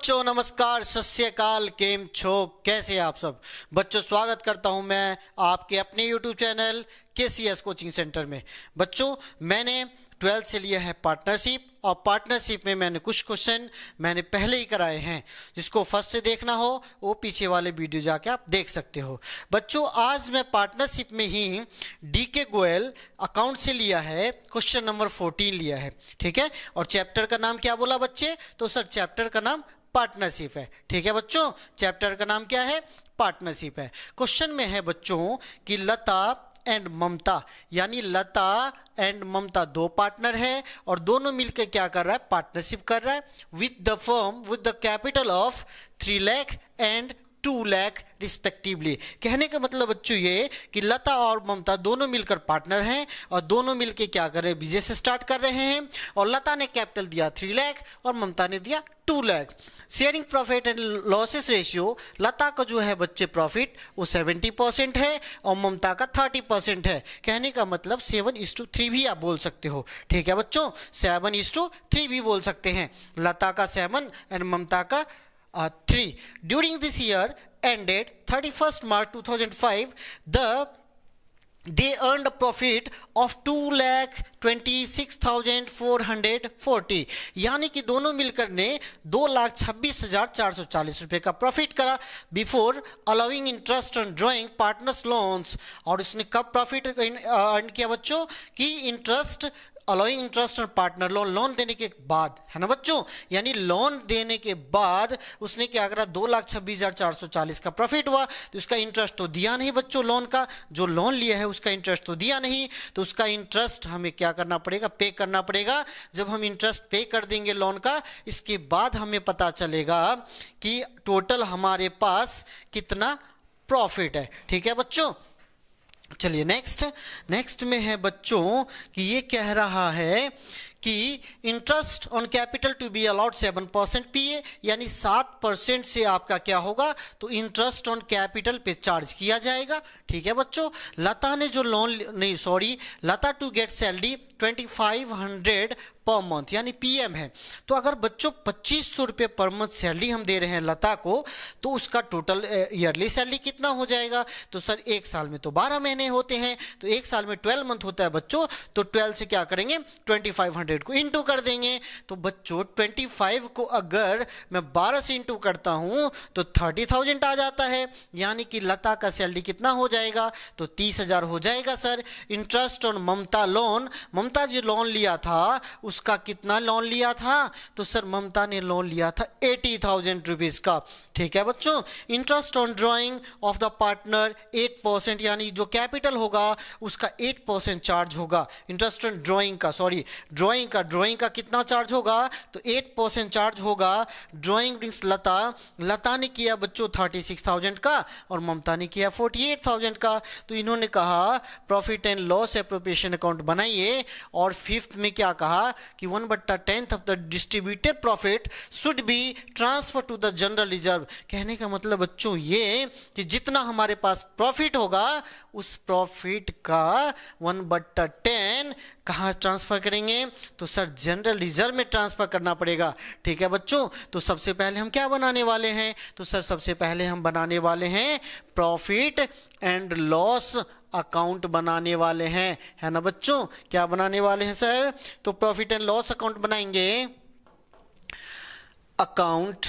बच्चों नमस्कार सत्यकाल केम छो कैसे आप सब बच्चों स्वागत करता हूं मैं आपके अपने यूट्यूब चैनल के सी एस कोचिंग सेंटर में बच्चों मैंने ट्वेल्थ से लिया है पार्टनरशिप और पार्टनरशिप में मैंने कुछ क्वेश्चन मैंने पहले ही कराए हैं जिसको फर्स्ट से देखना हो वो पीछे वाले वीडियो जाके आप देख सकते हो बच्चों आज मैं पार्टनरशिप में ही डी के गोयल अकाउंट से लिया है क्वेश्चन नंबर फोर्टीन लिया है ठीक है और चैप्टर का नाम क्या बोला बच्चे तो सर चैप्टर का नाम पार्टनरशिप है ठीक है बच्चों चैप्टर का नाम क्या है पार्टनरशिप है क्वेश्चन में है बच्चों कि लता एंड ममता यानी लता एंड ममता दो पार्टनर है और दोनों मिलकर क्या कर रहा है पार्टनरशिप कर रहा है with the firm with the capital of three lakh and two lakh respectively कहने का मतलब बच्चों ये कि लता और ममता दोनों मिलकर पार्टनर हैं और दोनों मिलकर क्या कर रहे हैं बिजनेस स्टार्ट कर रहे हैं और लता ने कैपिटल दिया थ्री लैख और ममता ने दिया two lakh sharing profit and losses ratio Lata का जो है बच्चे प्रॉफिट वो सेवेंटी परसेंट है और ममता का थर्टी परसेंट है कहने का मतलब सेवन इस टू थ्री भी आप बोल सकते हो ठीक है बच्चों सेवन इस टू थ्री भी बोल सकते हैं लता का सेवन एंड ममता का three during year During this thirty first March two thousand five they earned a profit of two lakh twenty six thousand four hundred forty यानी कि दोनों मिलकर ने दो लाख छब्बीस हजार चार सौ चालीस रुपये का प्रॉफिट करा before allowing interest on drawing partners loans और उसने कब प्रॉफिट अर्न uh, किया बच्चों कि इंटरेस्ट अलाउिंग इंटरेस्ट और पार्टनर लोन लोन देने के बाद है ना बच्चों यानी लोन देने के बाद उसने क्या करा दो लाख छब्बीस हजार चार सौ चालीस का प्रॉफिट हुआ तो उसका इंटरेस्ट तो दिया नहीं बच्चों लोन का जो लोन लिया है उसका इंटरेस्ट तो दिया नहीं तो उसका इंटरेस्ट हमें क्या करना पड़ेगा पे करना पड़ेगा जब हम इंटरेस्ट पे कर देंगे लोन का इसके बाद हमें पता चलेगा कि टोटल हमारे पास कितना प्रॉफिट है ठीक है बच्चों चलिए नेक्स्ट नेक्स्ट में है बच्चों कि ये कह रहा है कि interest on capital to be allowed seven percent p यानी सात परसेंट से आपका क्या होगा तो इंटरेस्ट ऑन कैपिटल पे चार्ज किया जाएगा ठीक है बच्चों लता ने जो लोन नहीं sorry Lata to get salary twenty five hundred per month यानी पीएम है तो अगर बच्चों पच्चीस सौ रुपये पर मंथ सैलरी हम दे रहे हैं लता को तो उसका टोटल ईयरली सैलरी कितना हो जाएगा तो सर एक साल में तो बारह महीने होते हैं तो एक साल में ट्वेल्व मंथ होता है बच्चों तो ट्वेल्व से क्या करेंगे ट्वेंटी फाइव हंड्रेड को इंटू कर देंगे तो बच्चों ट्वेंटी फाइव को अगर मैं बारह से इंटू करता हूँ तो थर्टी थाउजेंड आ जाता है यानी कि लता का सैलरी कितना हो जाएगा तो तीस हजार हो जाएगा sir interest on Mamata loan Mamata ji loan लिया था उसका कितना लोन लिया था तो सर ममता ने लोन लिया था एटी थाउजेंड रुपीज का ठीक है बच्चों interest on drawing of the partner eight percent यानी जो कैपिटल होगा उसका एट परसेंट चार्ज होगा इंटरेस्ट ऑन ड्राइंग का सॉरी ड्राइंग ड्राइंग का ड्राइंग का कितना चार्ज होगा तो एट परसेंट चार्ज होगा ड्राइंग मीन्स लता लता ने किया बच्चों थर्टी सिक्स थाउजेंड का और ममता ने किया फोर्टी एट थाउजेंड का तो इन्होंने कहा profit and loss appropriation account बनाइए और फिफ्थ में क्या कहा कि वन बट्टा tenth of the distributed profit should be transfer to the general reserve कहने का मतलब बच्चों ये कि जितना हमारे पास प्रॉफिट होगा उस प्रॉफिट का वन बट्टा टेन कहाँ ट्रांसफर करेंगे तो सर जनरल रिजर्व में ट्रांसफ़र करना पड़ेगा ठीक है बच्चों तो सबसे पहले हम क्या बनाने वाले हैं तो सर सबसे पहले हम बनाने वाले हैं प्रॉफिट एंड लॉस अकाउंट बनाने वाले हैं है ना बच्चों क्या बनाने वाले हैं सर तो प्रॉफिट एंड लॉस अकाउंट बनाएंगे अकाउंट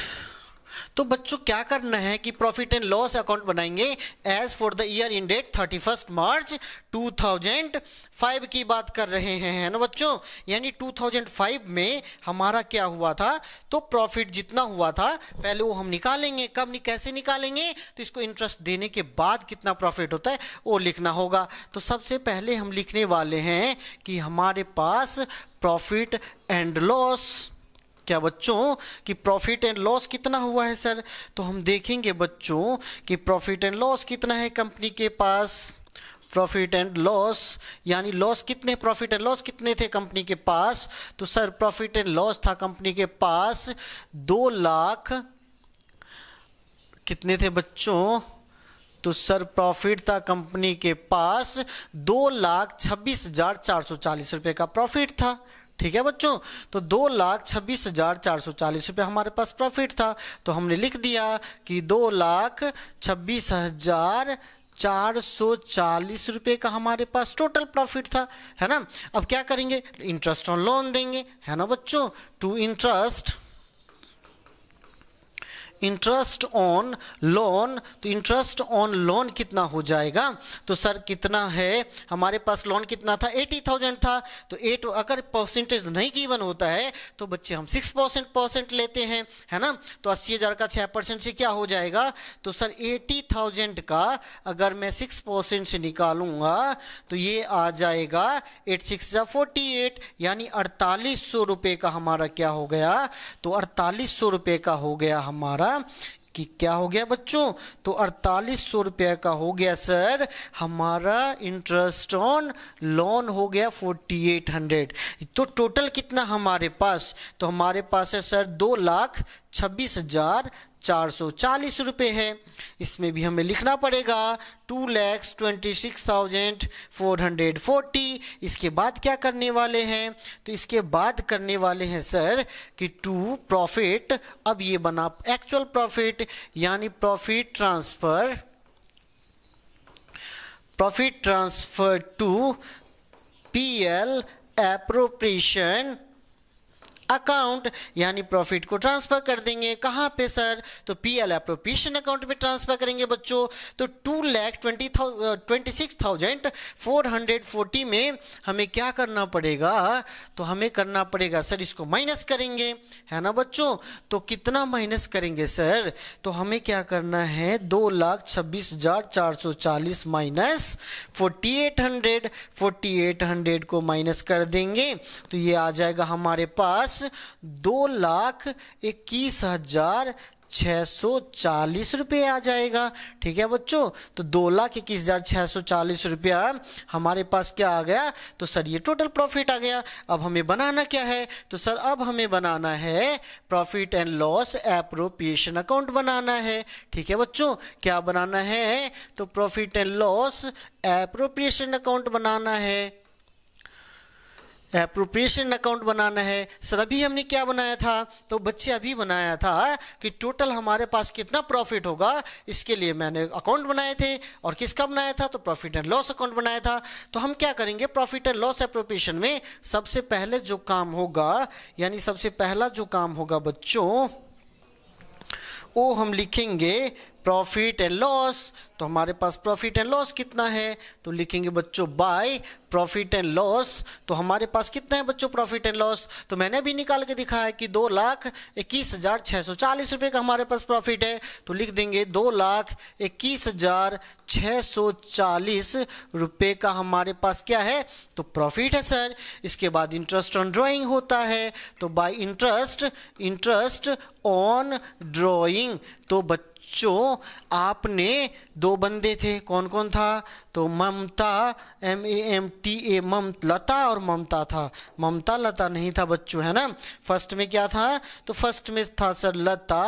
तो बच्चों क्या करना है कि प्रॉफिट एंड लॉस अकाउंट बनाएंगे as for the year ended thirty first March two thousand five की बात कर रहे हैं है ना बच्चों यानी टू थाउजेंड फाइव में हमारा क्या हुआ था तो प्रॉफिट जितना हुआ था पहले वो हम निकालेंगे कब कैसे निकालेंगे तो इसको इंटरेस्ट देने के बाद कितना प्रॉफिट होता है वो लिखना होगा तो सबसे पहले हम लिखने वाले हैं कि हमारे पास प्रॉफिट एंड लॉस क्या बच्चों कि प्रॉफिट एंड लॉस कितना हुआ है सर तो हम देखेंगे बच्चों कि प्रॉफिट एंड लॉस कितना है कंपनी के पास प्रॉफिट एंड लॉस यानी लॉस कितने प्रॉफिट एंड लॉस कितने थे कंपनी के पास तो सर प्रॉफिट एंड लॉस था कंपनी के पास दो लाख कितने थे बच्चों तो सर प्रॉफिट था कंपनी के पास दो लाख छब्बीस हजार चार सौ चालीस रुपये का प्रॉफिट था ठीक है बच्चों तो दो लाख छब्बीस हजार चार सौ चालीस रुपये हमारे पास प्रॉफिट था तो हमने लिख दिया कि दो लाख छब्बीस हजार चार सौ चालीस रुपये का हमारे पास टोटल प्रॉफिट था है ना अब क्या करेंगे इंटरेस्ट ऑन लोन देंगे है ना बच्चों to interest interest on loan तो इंटरेस्ट ऑन लोन कितना हो जाएगा तो सर कितना है हमारे पास लोन कितना था एटी थाउजेंड था तो एट अगर परसेंटेज नहीं गिवन होता है तो बच्चे हम सिक्स परसेंट परसेंट लेते हैं है ना तो अस्सी हज़ार का छह परसेंट से क्या हो जाएगा तो सर एटी थाउजेंड का अगर मैं सिक्स परसेंट से निकालूंगा तो ये आ जाएगा एट सिक्स या फोर्टी एट यानी अड़तालीस सौ रुपये का हमारा क्या हो गया तो अड़तालीस सौ रुपये का हो गया हमारा कि क्या हो गया बच्चों तो अड़तालीस सौ रुपये का हो गया सर हमारा इंटरेस्ट ऑन लोन हो गया फोर्टी एट हंड्रेड तो टोटल कितना हमारे पास तो हमारे पास है सर दो लाख छब्बीस हजार चार सौ चालीस रुपये है इसमें भी हमें लिखना पड़ेगा two lakhs twenty six thousand four hundred forty इसके बाद क्या करने वाले हैं तो इसके बाद करने वाले हैं सर कि टू प्रॉफिट अब ये बना एक्चुअल प्रॉफिट यानी profit transfer profit transfer to P L appropriation account यानी प्रॉफिट को ट्रांसफर कर देंगे कहाँ पे सर तो पी एल अप्रोप्रिएशन अकाउंट में ट्रांसफर करेंगे बच्चों तो two lakh twenty twenty six thousand four hundred forty में हमें क्या करना पड़ेगा तो हमें करना पड़ेगा सर इसको माइनस करेंगे है ना बच्चों तो कितना माइनस करेंगे सर तो हमें क्या करना है दो लाख छब्बीस हजार चार सौ चालीस minus forty eight hundred forty eight hundred को माइनस कर देंगे तो ये आ जाएगा हमारे पास दो लाख इक्कीस हजार सौ चालीस रुपये आ जाएगा ठीक है बच्चों तो दो लाख इक्कीस हज़ार छः सौ चालीस रुपया हमारे पास क्या आ गया तो सर ये टोटल प्रॉफिट आ गया अब हमें बनाना क्या है तो सर अब हमें बनाना है profit and loss appropriation account बनाना है ठीक है बच्चों क्या बनाना है तो profit and loss appropriation account बनाना है अप्रोप्रिएशन अकाउंट बनाना है सर अभी हमने क्या बनाया था तो बच्चे अभी बनाया था कि टोटल हमारे पास कितना प्रॉफिट होगा इसके लिए मैंने अकाउंट बनाए थे और किसका बनाया था तो प्रॉफिट एंड लॉस अकाउंट बनाया था तो हम क्या करेंगे प्रॉफिट एंड लॉस अप्रोप्रिएशन में सबसे पहले जो काम होगा यानी सबसे पहला जो काम होगा बच्चों वो हम लिखेंगे प्रॉफिट एंड लॉस तो हमारे पास प्रॉफिट एंड लॉस कितना है तो लिखेंगे बच्चों बाय प्रॉफिट एंड लॉस तो हमारे पास कितना है बच्चों प्रॉफिट एंड लॉस तो मैंने भी निकाल के दिखा है कि दो लाख इक्कीस हज़ार छः सौ चालीस रुपये का हमारे पास प्रॉफिट है तो लिख देंगे दो लाख इक्कीस हज़ार छः सौ चालीस रुपये का हमारे पास क्या है तो प्रॉफिट है सर इसके बाद इंटरेस्ट ऑन ड्राइंग होता है तो by interest interest on drawing तो बच्चे बच्चों आपने दो बंदे थे कौन कौन था तो Mamata M A M T A मम लता और ममता था ममता लता नहीं था बच्चों है ना फर्स्ट में क्या था तो फर्स्ट में था सर लता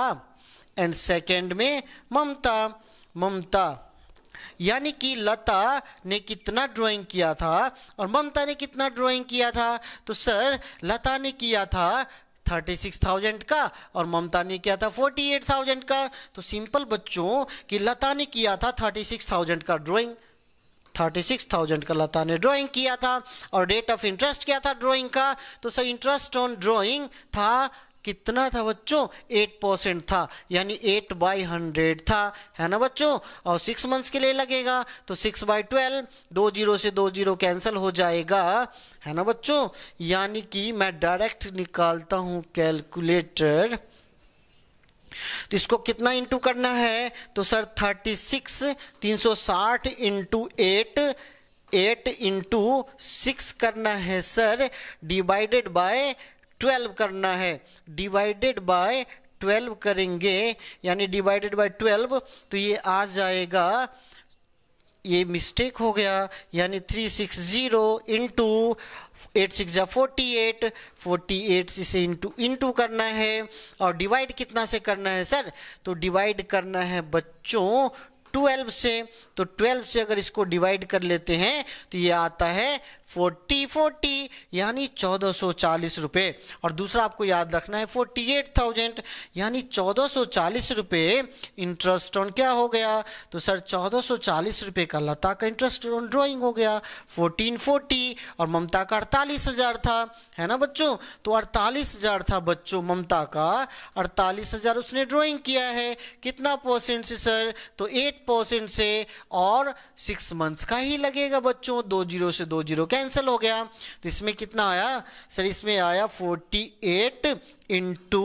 एंड सेकंड में ममता ममता यानी कि लता ने कितना ड्राइंग किया था और ममता ने कितना ड्राइंग किया था तो सर लता ने किया था थर्टी सिक्स थाउजेंड का और ममता ने किया था फोर्टी एट थाउजेंड का तो सिंपल बच्चों कि लता ने किया था थर्टी सिक्स थाउजेंड का ड्राइंग थर्टी सिक्स थाउजेंड का लता ने ड्राइंग किया था और डेट ऑफ इंटरेस्ट क्या था ड्राइंग का तो सर इंटरेस्ट ऑन ड्राइंग था कितना था बच्चों एट परसेंट था यानी एट बाई हंड्रेड था है ना बच्चों और सिक्स मंथ्स के लिए लगेगा तो सिक्स बाई ट्वेल्व दो जीरो से दो जीरो कैंसिल हो जाएगा है ना बच्चों यानी कि मैं डायरेक्ट निकालता हूँ कैलकुलेटर तो इसको कितना इंटू करना है तो सर थर्टी सिक्स तीन सौ साठ into eight eight into six करना है सर डिवाइडेड बाय ट्वेल्व करना है डिवाइडेड बाय ट्वेल्व करेंगे यानी डिवाइडेड बाय ट्वेल्व तो ये आ जाएगा ये मिस्टेक हो गया यानी three six zero into eight six या फोर्टी एट फोर्टी एट इसे इंटू इंटू करना है और डिवाइड कितना से करना है सर तो डिवाइड करना है बच्चों ट्वेल्व से तो ट्वेल्व से अगर इसको डिवाइड कर लेते हैं तो ये आता है फोर्टी फोर्टी यानी चौदह सौ चालीस रुपये और दूसरा आपको याद रखना है फोर्टी एट थाउजेंड यानी चौदह सौ चालीस रुपये इंटरेस्ट ऑन क्या हो गया तो सर चौदह सौ चालीस रुपये का लता का इंटरेस्ट ऑन ड्राइंग हो गया फोर्टीन फोर्टी और ममता का अड़तालीस हज़ार था है ना बच्चों तो अड़तालीस हज़ार था बच्चों ममता का अड़तालीस हज़ार उसने ड्राइंग किया है कितना परसेंट से सर तो एट परसेंट से और सिक्स मंथ्स का ही लगेगा बच्चों दो जीरो से दो जीरो क्या कैंसिल हो गया तो इसमें कितना आया सर इसमें आया 48 इंटू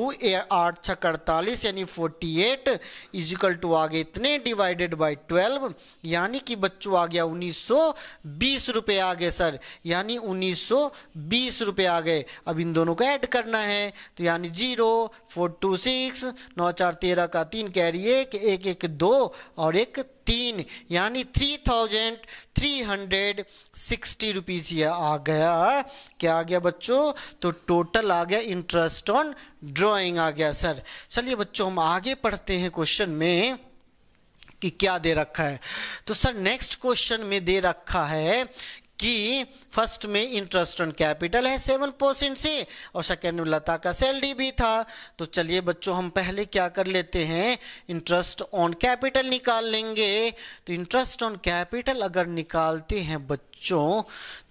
आठ अड़तालीस यानी फोर्टी एट इजिकल टू आ गए इतने डिवाइडेड बाय ट्वेल्व यानी कि बच्चों आ गया उन्नीस सौ बीस रुपये आ गए सर यानी उन्नीस सौ बीस रुपये आ गए अब इन दोनों को ऐड करना है तो यानी जीरो फोर टू सिक्स नौ चार तेरह का तीन कह रही है कि एक एक दो और एक तीन यानी three thousand three hundred sixty rupees ये आ गया क्या आ गया बच्चों तो टोटल आ गया इंटरेस्ट ऑन ड्राइंग आ गया सर चलिए बच्चों हम आगे पढ़ते हैं क्वेश्चन में कि क्या दे रखा है तो सर नेक्स्ट क्वेश्चन में दे रखा है कि फर्स्ट में इंटरेस्ट ऑन कैपिटल है सेवन परसेंट से और सेकेंड में लता का सैलरी भी था तो चलिए बच्चों हम पहले क्या कर लेते हैं इंटरेस्ट ऑन कैपिटल निकाल लेंगे तो इंटरेस्ट ऑन कैपिटल अगर निकालते हैं बच्चों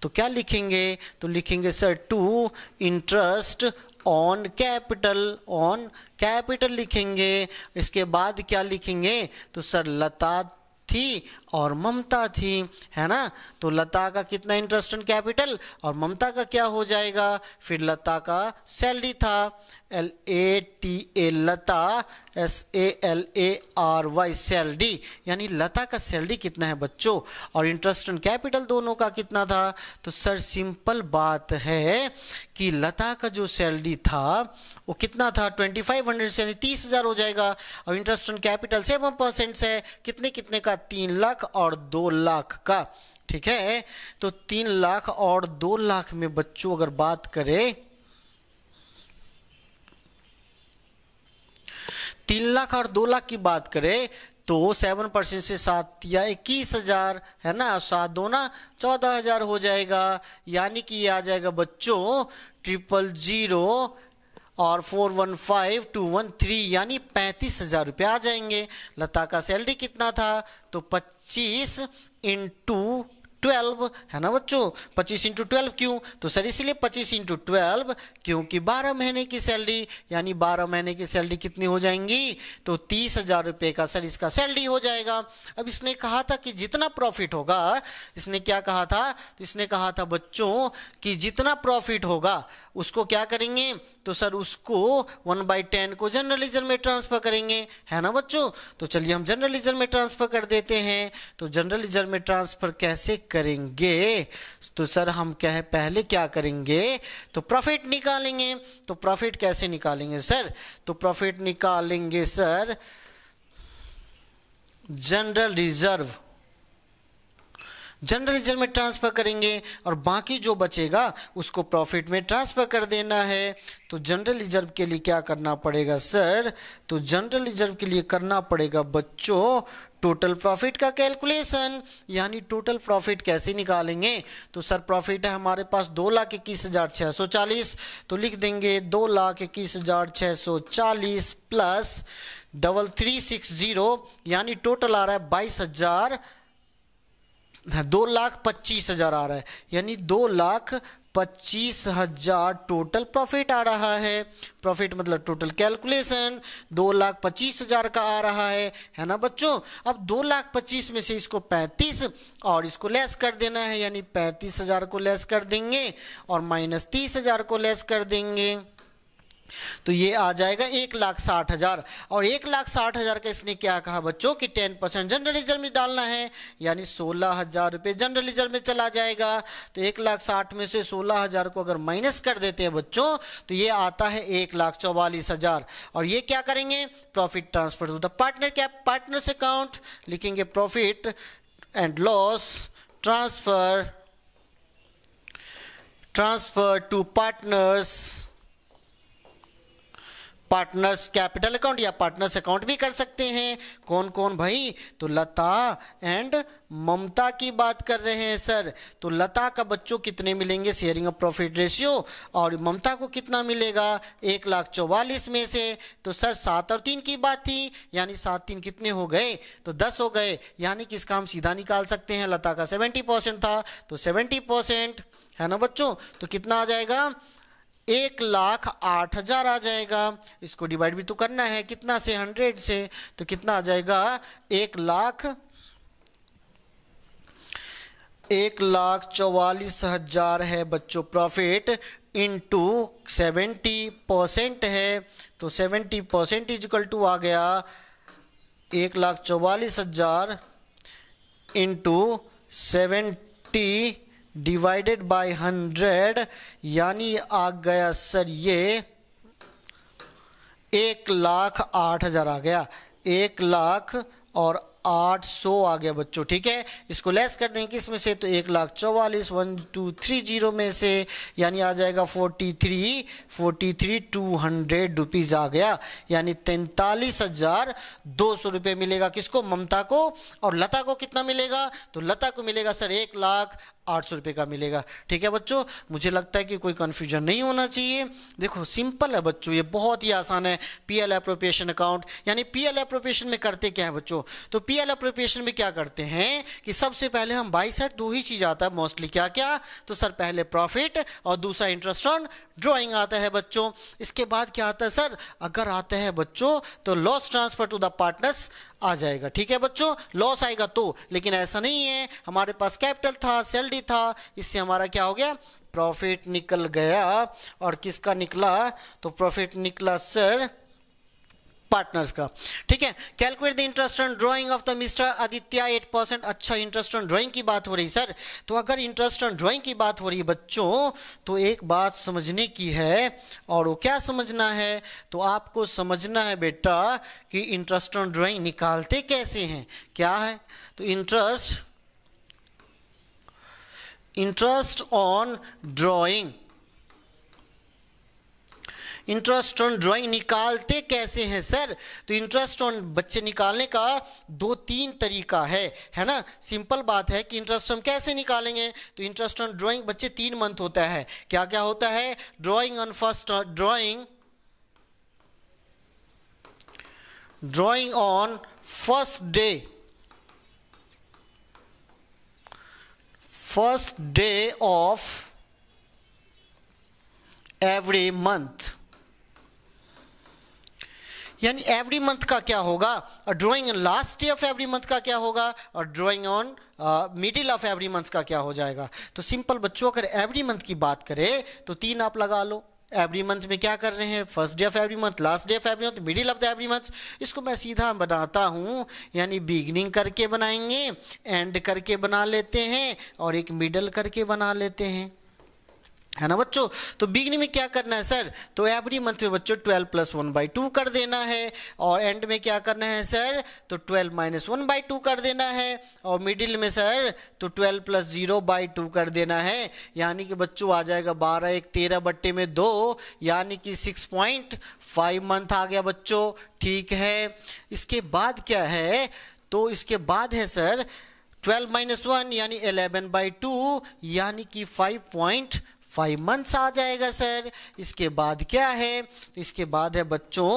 तो क्या लिखेंगे तो लिखेंगे sir to interest on capital on capital लिखेंगे इसके बाद क्या लिखेंगे तो सर लता थी और ममता थी है ना तो लता का कितना इंटरेस्ट इन कैपिटल और ममता का क्या हो जाएगा फिर लता का सैलरी था L A T A Lata S A L A R Y सेल डी यानी लता का सेल डी कितना है बच्चों और इंटरेस्ट एंड कैपिटल दोनों का कितना था तो सर सिंपल बात है कि लता का जो सेल डी था वो कितना था 2500 से यानी तीस हज़ार हो जाएगा और interest and capital seven percent से कितने कितने का तीन लाख और दो लाख का ठीक है तो तीन लाख और दो लाख में बच्चों अगर बात करें तीन लाख और दो लाख की बात करें तो सेवन परसेंट से सात या इक्कीस हजार है ना सात दो ना चौदह हजार हो जाएगा यानी कि ये आ जाएगा बच्चों ट्रिपल जीरो और four one five two one three यानी पैंतीस हजार रुपये आ जाएंगे लता का सैलरी कितना था तो पच्चीस इंटू ट्वेल्व है ना बच्चों पच्चीस इंटू ट्वेल्व क्यों तो सर इसलिए पच्चीस इंटू ट्वेल्व क्योंकि बारह महीने की सैलरी यानी बारह महीने की सैलरी कितनी हो जाएंगी तो तीस हजार रुपये का सर इसका सैलरी हो जाएगा अब इसने कहा था कि जितना प्रॉफिट होगा इसने क्या कहा था तो इसने कहा था बच्चों कि जितना प्रॉफिट होगा उसको क्या करेंगे तो सर उसको वन बाई टेन को जर्नलिज्म में ट्रांसफर करेंगे है ना बच्चों तो चलिए हम जर्नलिज्म में ट्रांसफर कर देते हैं तो जर्नलिज्म में ट्रांसफर कैसे करेंगे तो सर हम क्या है पहले क्या करेंगे तो प्रॉफिट निकालेंगे तो प्रॉफिट कैसे निकालेंगे सर तो प्रॉफिट निकालेंगे sir general reserve general reserve में ट्रांसफर करेंगे और बाकी जो बचेगा उसको प्रॉफिट में ट्रांसफर कर देना है तो जनरल रिजर्व के लिए क्या करना पड़ेगा सर तो जनरल रिजर्व के लिए करना पड़ेगा बच्चों टोटल प्रॉफिट का कैलकुलेशन यानी टोटल प्रॉफिट कैसे निकालेंगे तो सर प्रॉफिट है हमारे पास दो लाख इक्कीस हज़ार छः सौ चालीस तो लिख देंगे दो लाख इक्कीस हज़ार छः सौ चालीस plus double three six zero यानी टोटल आ रहा है बाईस हज़ार हाँ, दो लाख पच्चीस हज़ार आ रहा है यानी दो लाख पच्चीस हजार टोटल प्रॉफिट आ रहा है प्रॉफिट मतलब टोटल कैलकुलेशन दो लाख पच्चीस हजार का आ रहा है है ना बच्चों अब दो लाख पच्चीस में से इसको पैंतीस और इसको लेस कर देना है यानी पैंतीस हजार को लेस कर देंगे और माइनस तीस हजार को लेस कर देंगे तो ये आ जाएगा एक लाख साठ हजार और एक लाख साठ हजार का इसने क्या कहा बच्चों कि टेन परसेंट जनरल रिजर्व में डालना है यानी सोलह हजार रुपये जनरल रिजर्व में चला जाएगा तो एक लाख साठ में से सोलह हजार को अगर माइनस कर देते हैं बच्चों तो ये आता है एक लाख चौवालीस हजार और ये क्या करेंगे profit transfer to the partner क्या पार्टनर्स अकाउंट लिखेंगे profit and loss transfer transfer to partners partners capital account या पार्टनर्स अकाउंट भी कर सकते हैं कौन कौन भाई तो लता एंड ममता की बात कर रहे हैं सर तो लता का बच्चों कितने मिलेंगे शेयरिंग ऑफ प्रॉफिट रेशियो और ममता को कितना मिलेगा एक लाख चौवालीस में से तो सर सात और तीन की बात थी यानी सात तीन कितने हो गए तो दस हो गए यानी कि इसका हम सीधा निकाल सकते हैं लता का सेवेंटी परसेंट था तो सेवेंटी परसेंट है ना बच्चों तो कितना आ जाएगा एक लाख आठ हजार आ जाएगा इसको डिवाइड भी तो करना है कितना से हंड्रेड से तो कितना आ जाएगा एक लाख एक लाख चौवालीस हजार है बच्चों प्रॉफिट इनटू सेवेंटी परसेंट है तो सेवेंटी परसेंट इजकल टू आ गया एक लाख चौवालीस हजार into seventy divided by hundred यानी आ गया सर ये एक लाख आठ हज़ार आ गया एक लाख और आठ सौ आ गया बच्चों ठीक है इसको लेस कर देंगे में से तो एक लाख चौवालीस वन टू थ्री जीरो में से यानी आ जाएगा forty three forty three two hundred rupees आ गया यानी तैंतालीस हज़ार दो सौ रुपये मिलेगा किसको ममता को और लता को कितना मिलेगा तो लता को मिलेगा सर एक लाख आठ सौ रुपये का मिलेगा ठीक है बच्चों मुझे लगता है कि कोई कन्फ्यूजन नहीं होना चाहिए देखो सिंपल है बच्चों ये बहुत ही आसान है पी एल अप्रोप्रिएशन अकाउंट यानी पी एल अप्रोप्रिएशन में करते क्या है बच्चों तो पी रियल अप्रोप्रिएशन में क्या करते हैं कि सबसे पहले हम बाई साइड दो ही चीज आता है मोस्टली क्या क्या तो सर पहले प्रॉफिट और दूसरा इंटरेस्ट ऑन ड्रॉइंग आता है बच्चों इसके बाद क्या आता है सर अगर आते हैं बच्चों तो loss transfer to the partners आ जाएगा ठीक है बच्चों लॉस आएगा तो लेकिन ऐसा नहीं है हमारे पास कैपिटल था सैलरी था इससे हमारा क्या हो गया प्रॉफिट निकल गया और किसका निकला तो प्रॉफिट निकला सर पार्टनर्स का ठीक है calculate the interest on drawing of the mister Aditya eight percent अच्छा इंटरेस्ट ऑन ड्राइंग की बात हो रही सर तो अगर इंटरेस्ट ऑन ड्राइंग की बात हो रही है बच्चों तो एक बात समझने की है और वो क्या समझना है तो आपको समझना है बेटा कि इंटरेस्ट ऑन ड्राइंग निकालते कैसे हैं क्या है तो interest interest on drawing interest on drawing निकालते कैसे हैं सर तो इंटरेस्ट ऑन बच्चे निकालने का दो तीन तरीका है है ना सिंपल बात है कि इंटरेस्ट हम कैसे निकालेंगे तो इंटरेस्ट ऑन ड्राइंग बच्चे तीन मंथ होता है क्या क्या होता है drawing on first drawing drawing on first day first day of every month यानी एवरी मंथ का क्या होगा drawing last day of every month का क्या होगा और drawing on middle of every month का क्या हो जाएगा तो सिंपल बच्चों अगर एवरी मंथ की बात करें तो तीन आप लगा लो एवरी मंथ में क्या कर रहे हैं first day of every month last day of every month middle of the every month इसको मैं सीधा बनाता हूँ यानी बिगनिंग करके बनाएंगे एंड करके बना लेते हैं और एक मिडल करके बना लेते हैं है ना बच्चों तो बिगनिंग में क्या करना है सर तो एवरी मंथ में बच्चों 12 प्लस वन बाई टू कर देना है और एंड में क्या करना है सर तो 12 माइनस वन बाई टू कर देना है और मिडिल में सर तो 12 प्लस जीरो बाई टू कर देना है यानी कि बच्चों आ जाएगा 12 एक 13 बट्टे में दो यानी कि 6.5 मंथ आ गया बच्चों ठीक है इसके बाद क्या है तो इसके बाद है सर ट्वेल्व माइनस वन यानी एलेवन बाई टू यानी कि पॉइंट फाइव मंथ्स आ जाएगा सर इसके बाद क्या है इसके बाद है बच्चों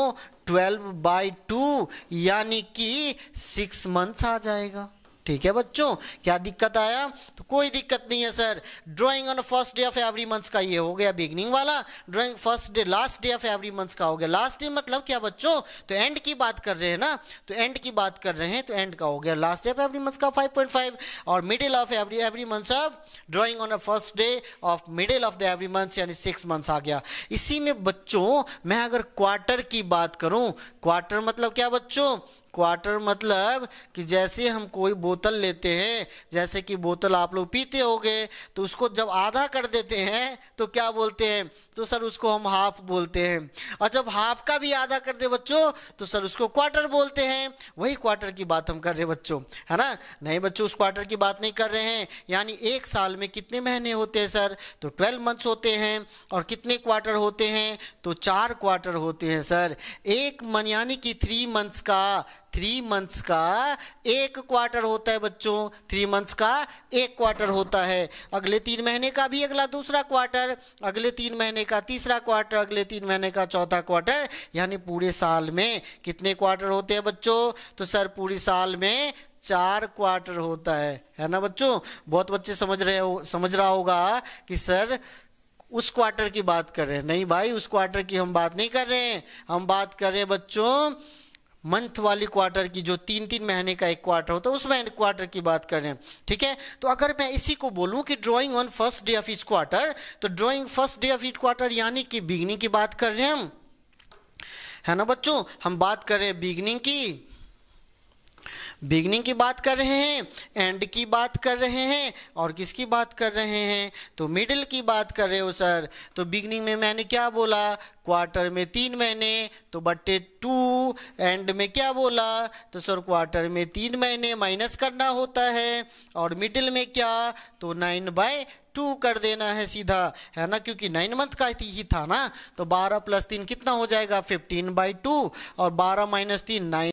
ट्वेल्व बाई टू यानी कि सिक्स मंथ्स आ जाएगा ठीक है बच्चों क्या दिक्कत आया तो कोई दिक्कत नहीं है sir drawing on first day of every month का ये हो गया बिगनिंग वाला drawing first day last day of every month का हो गया लास्ट डे मतलब क्या बच्चों तो एंड की बात कर रहे हैं ना तो एंड की बात कर रहे हैं तो एंड का हो गया last day of every month का 5.5 और middle of every every month of drawing on uh first day of middle of the every month यानी सिक्स मंथ आ गया इसी में बच्चों मैं अगर क्वार्टर की बात करूं क्वार्टर मतलब क्या बच्चों क्वार्टर मतलब कि जैसे हम कोई बोतल लेते हैं जैसे कि बोतल आप लोग पीते होगे तो उसको जब आधा कर देते हैं तो क्या बोलते हैं तो सर उसको हम हाफ बोलते हैं और जब हाफ का भी आधा कर दे बच्चों तो सर उसको क्वार्टर बोलते हैं वही क्वार्टर की बात हम कर रहे हैं बच्चों है ना नहीं बच्चों उस क्वार्टर की बात नहीं कर रहे हैं यानी एक साल में कितने महीने होते हैं सर तो ट्वेल्व मंथ्स होते हैं और कितने क्वार्टर होते हैं तो चार क्वार्टर होते हैं सर एक मन यानी कि थ्री मंथ्स का थ्री मंथ्स का एक क्वार्टर होता है बच्चों थ्री मंथ्स का एक क्वार्टर होता है अगले तीन महीने का भी अगला दूसरा क्वार्टर अगले तीन महीने का तीसरा क्वार्टर अगले तीन महीने का चौथा क्वार्टर यानी पूरे साल में कितने क्वार्टर होते हैं बच्चों तो सर पूरे साल में चार क्वार्टर होता है है ना बच्चों बहुत बच्चे समझ रहे हो समझ रहा होगा कि सर उस क्वार्टर की बात कर रहे हैं नहीं भाई उस क्वार्टर की हम बात नहीं कर रहे हैं हम बात कर रहे हैं बच्चों मंथ वाली क्वार्टर की जो तीन तीन महीने का एक क्वार्टर होता है उस महीने क्वार्टर की बात कर रहे हैं ठीक है तो अगर मैं इसी को बोलूं कि drawing on first day of each quarter तो drawing first day of each quarter यानी कि बिगनिंग की बात कर रहे हैं हम है ना बच्चों हम बात कर रहे हैं बिगनिंग की बिगनिंग की बात कर रहे हैं एंड की बात कर रहे हैं और किसकी बात कर रहे हैं तो मिडिल की बात कर रहे हो सर तो बिगनिंग में मैंने क्या बोला क्वार्टर में तीन महीने तो बट्टे टू एंड में क्या बोला तो सर क्वार्टर में तीन महीने माइनस करना होता है और मिडिल में क्या तो नाइन बाय टू कर देना है सीधा है ना क्योंकि नाइन मंथ का ही था ना तो बारह प्लस तीन कितना हो जाएगा फिफ्टीन बाई टू और बारह माइनस तीन नाइन